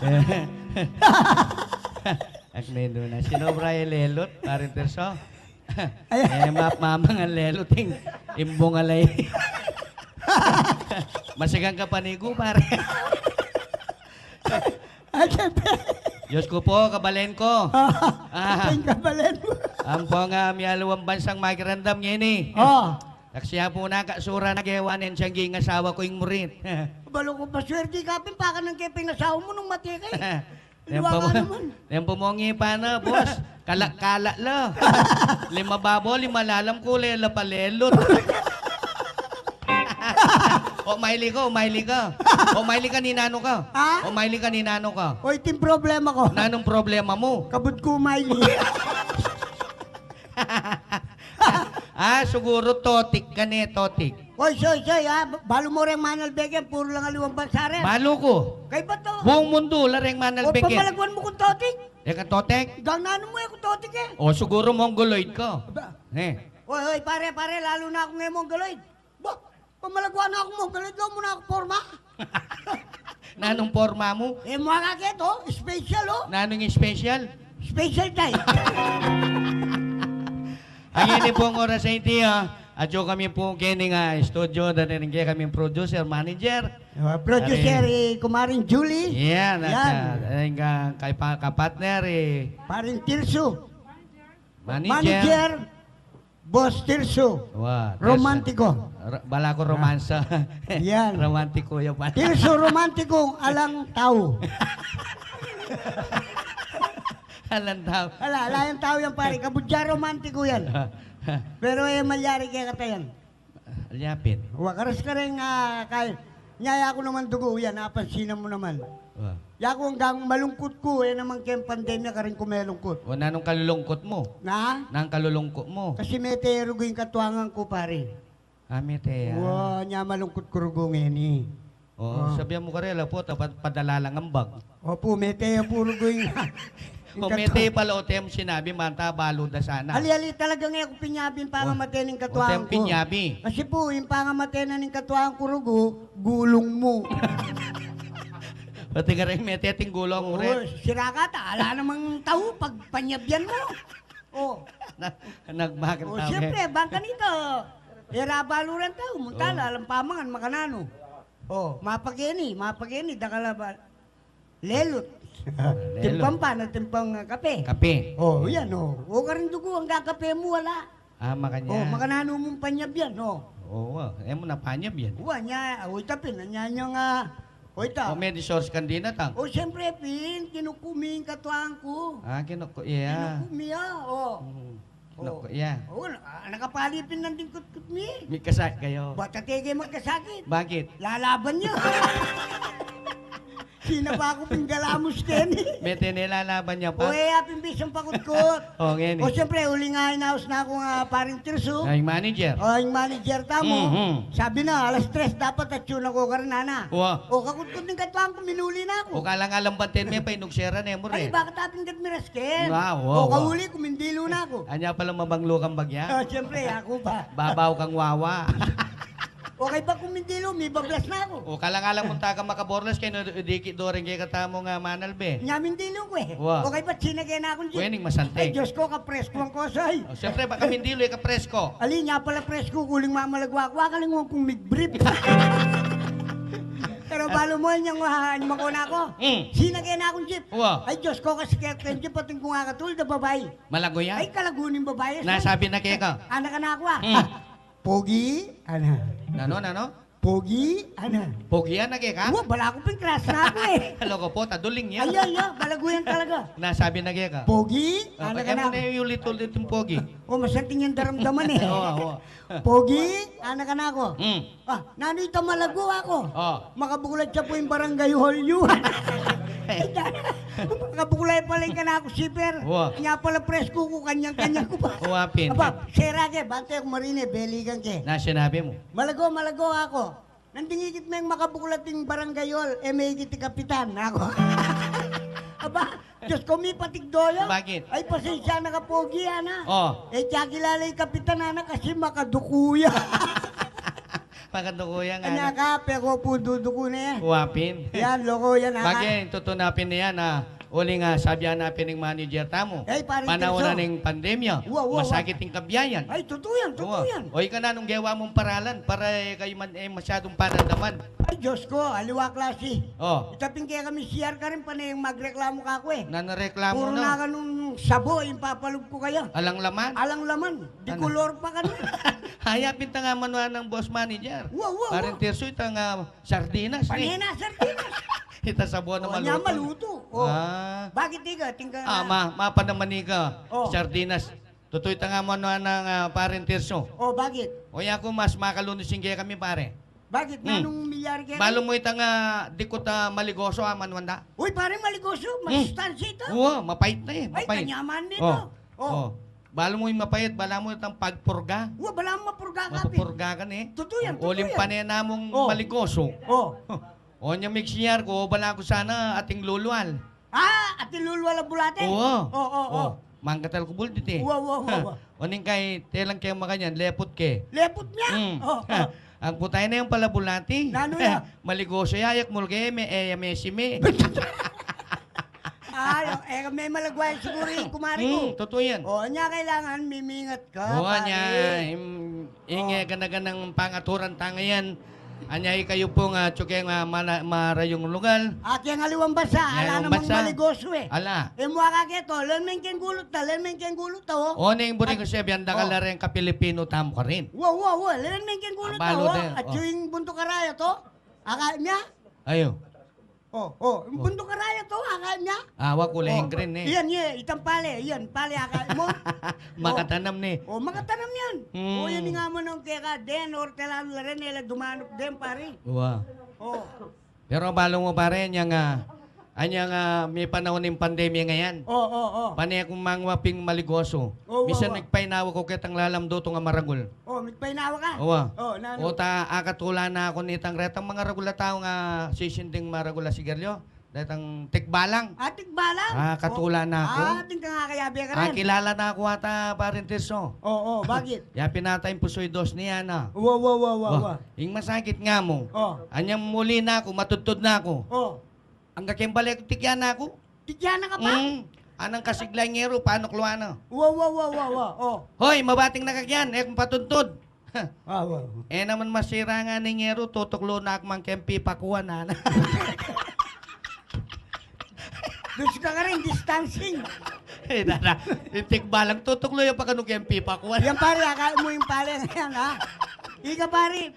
Eh. Agnedo na. Sinobra yung lelot, parin perso. eh, map mama lelot, ting imbo Masigang ka panigo, pare. Diyos ko po, kabalen ko. Ah, Ting ah. kabalen mo. ang po nga ah, mialawang bansang magirandam ngayon eh. Ah. Oh. Naksiya po na kasura na gawanin siyang gingasawa ko yung murit. Balo ko pa, swerte kapin, paka nang kaya pinasaw mo nung matikay. Eh. Yan po, Luwa ka naman. yan po mong na, boss. Kalak-kalak la. lima babo, lima lalam ko, lela palelot. o maili ka, o maili ka. O maili ka ni Nano ka. Ha? O maili ka ni Nano ka. Hoy, ting problema ko. Nanong problema mo? Kabut ko, Miley. ah, siguro totik ka ni, totik. Oy, soy, soy, ha? Balo mo rin Manal Beken, puro lang aliwang bansa rin. Balo ko. Kay ba to? Buong mundo, lareng Manal Beken. O, pamalagwan mo kung totik. Eh, ka totik? Gangnano mo eh kung totik eh. O, siguro mongoloid ko. Ba? Eh. Oy, oy, pare, pare, lalo na ako ngayon mongoloid. Ba, pamalagwan ako mongoloid, daw mo na ako forma. Nanong forma mo? Eh, mga kakit, oh, special, oh. Nanong special? Special time. Ang yun po ang oras sa inyo, Ajo kami po kini nga studio dan ringgay kami producer, manager. Uh, ya, producer iya, nah, ya. nah, eh, kumaring Julie. Iya, yeah, yan. Nga kay pa kapatner eh. Paring Tirso. Manager. Manager. Boss Tirso. Wow, romantiko. Bala ko romansa. yan. romantiko yung pala. Tirso romantiko alang tao. alang tao. Ala, alang tao yan pare. Kabudya romantiko yan. Pero ay eh, malyari kaya katayan. Alyapit. Wa karas ka rin nga ah, kain. Nyaya ko naman dugo yan, napansinan mo naman. Wa. Yako hanggang malungkot ko, eh naman kayong pandemya ka rin kumelungkot. O nanong kalulungkot mo? Na? Nang kalulungkot mo? Kasi may terugo yung katuangan ko, pare. Amite. Ah, Wa, nya malungkot ko rugo ngayon eh. Oo, oh. Ah. sabihan mo karela po, tapat padala lang ang bag. Opo, may terugo yung... Humete oh, pala o oh, tem sinabi, manta balo da sana. Ali-ali talaga nga ako pinyabin para oh. matening katuwaan ko. Tem pinyabi. Kasi po, yung para matena ng katuwaan ko rugo, gulong mo. Pati ka rin, meteting gulong mo rin. Sira ka ta, ala namang tao pag panyabyan mo. Oh. Nagbakan tao. Oh, siyempre, bangka nito. Era baluran tao, muntala, oh. alam pamangan, makanano. Oh, mapagini, mapagini, ba. Lelo. Ah, timpang pa, na timpang ah, kape. Kape. Oh, yan, oh. O oh, ka rin dugo, ang kakape mo, wala. Ah, makanya. Oh, makanano mong panyab yan, oh. Oo, oh, oh. eh mo na panyab yan. Uwa, niya, ahoy tapin, niya niya nga, hoy ta. O, oh, may resource kan din na, ah, tang. O, siyempre, pin, kinukuming katuan ko. Ah, kinuku, yeah. Kinukumi, ah, oh. Mm. Kinuku, yeah. Oo, nakapalipin ng dingkot-kot mi. May kasakit kayo. Ba't kayo magkasakit? Bakit? Lalaban niya. Sinawa ko pingalamos kini. May tinilalaban niya pa. Uy, aping bisang pakot-kot. o, ngayon. O, siyempre, huli nga inaos na ako nga paring Tirso. Ang ah, manager. O, oh, ang manager tamo. Mm-hmm. Sabi na, alas tres dapat at yun ako karinana. Wow. O, kakot-kot ng katwang ko, minuli na ako. O, kalang-alang batin may painugsera na mo rin. Ay, bakit aping gat mirasken? Wow, wow, O, kahuli, kumindilo na ako. Anya pala mabanglo kang bagya? O, siyempre, ako ba? Babaw kang wawa. Okay pa kung hindi lo, may bablas na ako. O kalangalang mong taga makaborlas kay no dikit do rin kay katamo nga manalbe. Namin din lo ko eh. Wow. Okay pa sinagay na akong dito. Pwedeng masante. Ay Diyos ko, kapresko ang kosay. O siyempre, baka hindi lo, eh, kapresko. Ali, nga pala presko, kuling mamalagwak. Wakalingon kong mid-brief. Pero balo mo niyang wahaan mo ko na ako. Mm. Sinagay na akong jeep. Wow. Ay Diyos ko kasi kaya kaya jeep pating kung akatul na babae. Malago yan? Ay kalagunin babae. Nasabi na kaya ka. Anak ka na ako ah. Mm. Pogi? Ano? Ano, ano? Pogi? Ano? Pogi yan, nage ka? Oo, bala ko pang class na ako eh. Hello ko po, taduling yan. Ayan na, balaguyan talaga. Nasabi nage ka? Pogi? Oh, ano ka na? Kaya mo na yung ulit-ulit yung pogi. Oo, oh, masanting yung daramdaman eh. Oo, oo. Pogi? Ano ka na ako? Mm. Ah, nanito malago ako. Oo. Oh. Makabukulat siya po yung barangay hall yun. Kabulay pala yung kanako shipper. Uwa. Kanya pala presko ko, kanyang-kanya ko pa. Uwapin. Aba, sera ke, bante ako marine, beligan ke. Na sinabi mo. Malago, malago ako. Nandingigit na yung makabukulating barangayol, eh may higit kapitan ako. Aba, Diyos ko, may patigdoyo. Bakit? Ay, pasensya na ka, Pogi, ana. Oh. Eh, tiya kilala yung kapitan, ana, kasi makadukuya. Pakatukuyan nga. Anak ka, pero po duduko na yan. Uwapin. Eh. Yan, loko yan ha. Bagay, tutunapin na yan ha. Uli nga, sabi napin ng manager tamo. Ay, parin Panahon na ng pandemya. Wow, wow, masakit wow. kabiyayan. Ay, totoo yan, totoo yan. Oy ka na nung gawa mong paralan para eh, kayo man, eh, masyadong panandaman. Ay, Diyos ko, aliwa klase. Oh. Itapin kaya kami, CR ka rin pa na yung magreklamo ka ako eh. Nanareklamo Puro no? na. Puro na ka nung sabo, impapalog ko kaya. Alang laman? Alang laman. Di ano? color pa ka na. Hayapin ta nga manuan ng boss manager. Wow, wow, Parang wow. tirso ita nga sardinas. Panina, sardinas. ita sabo na oh, maluto. Kanya maluto. Oh. Ah. Bakit di ka? Tingka ah, na. Ah, ma, mapa naman ka. Oh. Sardinas. Tutoy ta nga manuan ng uh, parang tirso. Oh, bakit? O yako mas makalunos yung kami pare. Bakit? Manong hmm. milyar kaya? Balo mo itang uh, ah, dikot uh, maligoso, ah, manwanda. Uy, pare maligoso. Hmm. Masustansya ito. Oo, mapait na eh. Ay, kanyaman nito. Oh. Oh. Oh. Balo mo yung mapait, bala mo itang pagpurga. Uy, wala akong mapurga ka, Mapurga Mapapurga ka na eh. Totoo yan, totoo yan. pa na yan Oh. maligoso. Oh. O niya mixiar ko, bala ko sana ating lulual. Ah, at nilulwala bulate? Oo. Oo, oh, oo, oh, oo. Oh. Mangkatal ko bulit eh. Wow, wow, wow, wow. Oning kay, telang kayo makanyan, lepot ke. Lepot niya? Mm. Oh, oh. Ah. Ang putay na yung palabulati. Nano ya? Maligoso yayak mulge me eh me simi. Ano, eh may malagway siguro yung kumari ko. Hmm, totoo yan. O, anya kailangan mimingat ka. Oo, anya. Inge, oh. ganagan pangaturan tanga yan. Anyay kayo pong uh, ah, tsukeng uh, mara, marayong lugal. Aki ang aliwang basa, ala namang basa. maligoso eh. Ala. Imwa eh, ka kito, lemeng keng gulot ta, lemeng keng gulot ta oh. O na yung buring ko siya, biyan da ka oh. rin ka Pilipino tam ka rin. Wow, wow, wow, lemeng keng gulot ta oh. At oh. yung bunto karaya to, akal niya. Ayo. Oh, oh. oh. Bundok karaya to, akal niya. Ah, wa kulay oh, green eh. Iyan, yeah. Itang pale. Iyan, pale akal mo. makatanam oh. ni. Oh, oh makatanam yan. Hmm. Oh, yan nga mo nung kaya den or telan la rin nila dumanok din, pare. Wow. Oh. Pero balo mo pare, yan nga. Uh, Anyang uh, may panahon ng pandemya ngayon. Oo, oh, oo, oh, oo. Oh. Panay akong mangwaping maligoso. Oh, Bisan wow, nagpainawa ko kitang lalamdo to nga maragol. Oo, oh, nagpainawa ka? Oo. Oh, ta, Ota, akatula na ako nitang retang mga ragula tao nga sisinding maragula sigaryo. Datang tikbalang. Ah, tikbalang? Ah, katula oh. na ako. Ah, ating kangakayabi ka rin. Ah, kilala na ako ata, parentes, no? Oo, oh, oh, bakit? Yapi na tayong pusoy dos niya, na. Wow, wow, wow, wow, wow. Yung masakit nga mo. Oh. Anyang muli na ako, matutod na ako. Oo. Oh. Ang kakimbalik, tigyana ako. Tigyana ka pa? Mm. Anang ngero, paano kluano? Wow, wow, wow, wow, wow. Oh. Hoy, mabating nakakyan, eh kung patuntod. ah, wow. Eh naman masira nga ni Ngero, tutuklo na akong kempi pakuha na. Gusto ka nga rin, distancing. eh, dada, itikbalang tutuklo yung pagkanong kempi pakuha. Yan pare, akala mo yung pare na yan, ha? Ika pare,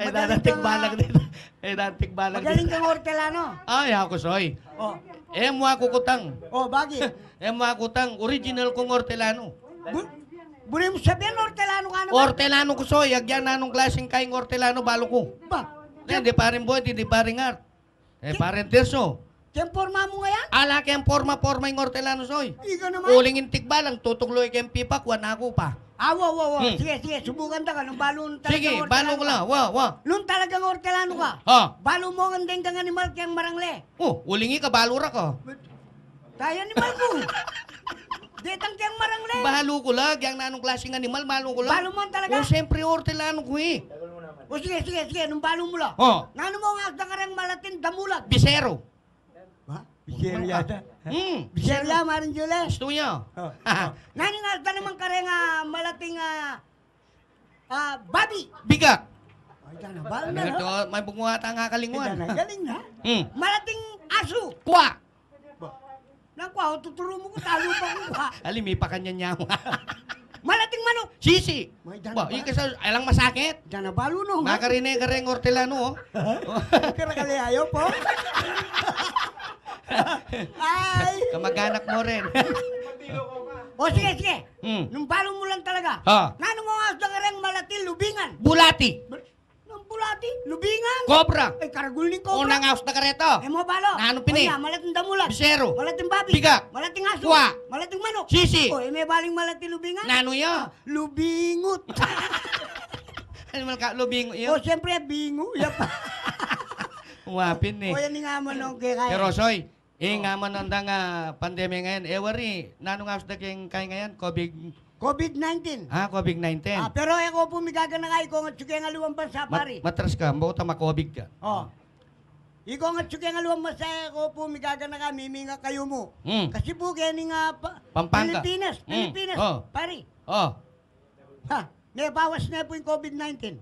eh, Magaling darating kang, balak ah, dito. Ay, darating balak Magaling kang hortelano. Ay, ako soy. Oh. Eh, mga kukutang. Oh, bagi. eh, mga kutang. Original kong hortelano. Bu- Buri mo sabihin, hortelano ka naman. Hortelano ko soy. Agyan na anong klaseng kaing hortelano balo ko. Ba? Eh, Hindi parin boy, hindi parin art. Eh, parin terso. Temporma mo nga yan? Ala kayang forma-forma yung hortelano soy. Ikaw naman. Uling intikbalang, tutugloy kayang pipak, wan ako pa. Ah, wow, wow, wow. Hmm. Sige, sige, subukan ta ka. Nung balo nung talagang Sige, balo ko lang. Wow, wow. Nung talagang ortelano ka. Ha? Oh. Balo mo ang denggang animal kayang marangle. Oh, ulingi ka, balura ra ka. Kaya animal ko. Detang kayang marangle. Balo ko lang. Yang nanong klaseng animal, balo ko lang. Balo mo talaga? Oh, siyempre ortelano ko eh. O oh, sige, sige, sige. Nung balo mo lang. Oh. Nano mo ang dangarang malatin damulag. Bisero. Bicheria yata. Hmm. Bicheria, Maring Jule. Gusto nyo? Oh. Naning alta naman ka rin ah, malating ah, ah, babi. Bigak. Ay, dana, bal na. Ano ito? no? May bumuhata nga kalingon. Dana, galing na. Hmm. Malating aso. Kwa! Nakuha, tuturo mo ko, talo pa ko. Ali, Alim, may pakanya niya. Malating manok. Sisi. May dana Ba, ba? yung alang masakit. Dana, balo no. Oh, Makarinig kareng rin ortelano, oh. Kaya kalayayo po. Ay! Kamag-anak mo rin. O sige, sige. Hmm. Nung balong mo lang talaga. Ha? Nanong mga dangarang malati, lubingan. Bulati. Nung bulati, lubingan. Cobra. Ay, karagul ni Cobra. Unang house na kareto. Eh, mo balo. Nanong pini. Oya, malating damulan. Bisero. Malating babi. Biga. Malating aso. Kuwa. Malating manok. Sisi. O, eh, may baling malati, lubingan. Nano yun? Ah, lubingot. ano man ka, lubingot yun? O, siyempre, bingo. Yap. Umapin eh. O, yan nga mo nung kaya. Pero, Soy, eh, nga man ang nga pandemya ngayon. Eh, wari, nanong nga daging kay ngayon, COVID... COVID-19. Ha, COVID-19. Ah, pero eh, ako pumigaga na nga, ikaw nga tsuke nga luwang bansa, pari. Mat matras ka, mbaw ta ma-COVID ka. Oh. Ikaw nga tsuke nga luwang bansa, ako pumigaga na nga, miminga kayo mo. Mm. Kasi po, gani nga... Pa- Pampanga. Pilipinas, mm. oh. pari. Oh. Ha, may bawas na po yung COVID-19.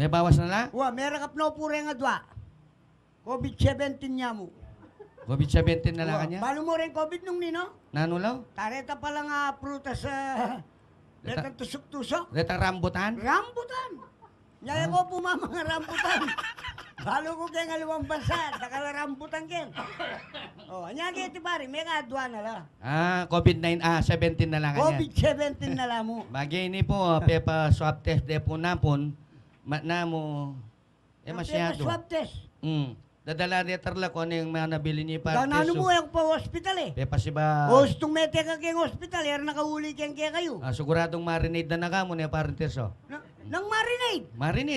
May bawas na na? Oo, meron ka pinaupura nga dwa. COVID-17 niya mo. COVID-17 na lang kanya? Paano mo rin COVID nung nino? Nanulaw? Tareta pa lang uh, prutas sa... Uh, Leta- letang tusok-tusok. Letang rambutan? Rambutan! Nyaya ah. ko po ng rambutan. Halo ko kaya nga luwang bansa, takala rambutan ken. Oh, anya kaya ti pare, may kadwa na la. Ah, covid 19 ah, 17 na lang kanya. COVID-17 na lang mo. Bagay ni po, ah, pepa swab test de po napon, mat na mo, eh masyado. Pepa swab test? Mm. Dadala letter lang kung ano yung mga nabili niya para Danano mo yung pa hospital eh. Pepa si ba? Hostong mete ka kayong hospital, yara eh, nakauli kayong kaya kayo. Ah, siguradong marinade na nakamo niya eh, parang teso. Na, nang marinade? Marinade.